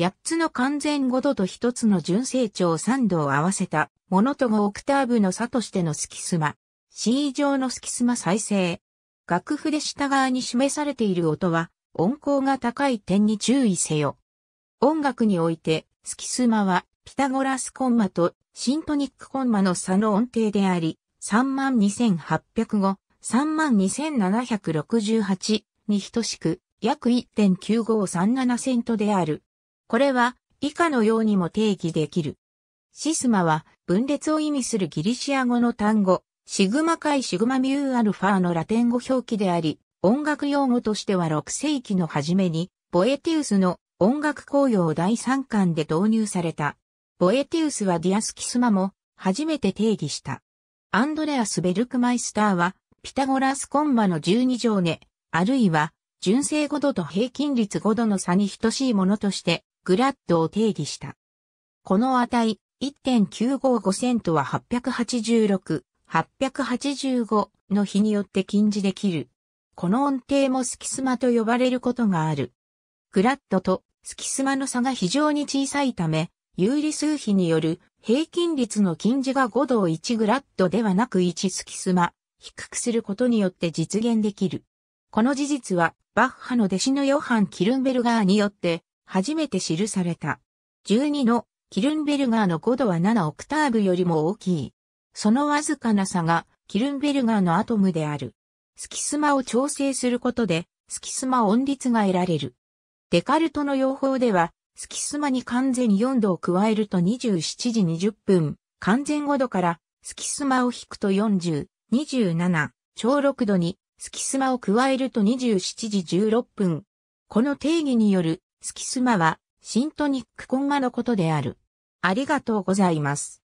8つの完全5度と1つの純正長3度を合わせたモノと5オクターブの差としてのスキスマ。C 上のスキスマ再生。楽譜で下側に示されている音は音高が高い点に注意せよ。音楽においてスキスマはピタゴラスコンマとシントニックコンマの差の音程であり、32,805、32,768に等しく約1.9537セントである。これは以下のようにも定義できる。シスマは分裂を意味するギリシア語の単語、シグマ界シグマミューアルファのラテン語表記であり、音楽用語としては6世紀の初めに、ボエティウスの音楽公用第3巻で導入された。ボエティウスはディアスキスマも初めて定義した。アンドレアス・ベルクマイスターは、ピタゴラスコンマの12乗ね、あるいは、純正5度と平均率5度の差に等しいものとして、グラッドを定義した。この値、1.955セントは886、885の比によって禁じできる。この音程もスキスマと呼ばれることがある。グラッドとスキスマの差が非常に小さいため、有理数比による平均率の近似が5度を1グラッドではなく1スキスマ、低くすることによって実現できる。この事実は、バッハの弟子のヨハン・キルンベルガーによって初めて記された。12のキルンベルガーの5度は7オクターブよりも大きい。そのわずかな差がキルンベルガーのアトムである。スキスマを調整することでスキスマ音律が得られる。デカルトの用法ではスキスマに完全4度を加えると27時20分、完全5度からスキスマを引くと40、27、超6度にスキスマを加えると27時16分。この定義によるスキスマは、シントニックコンマのことである。ありがとうございます。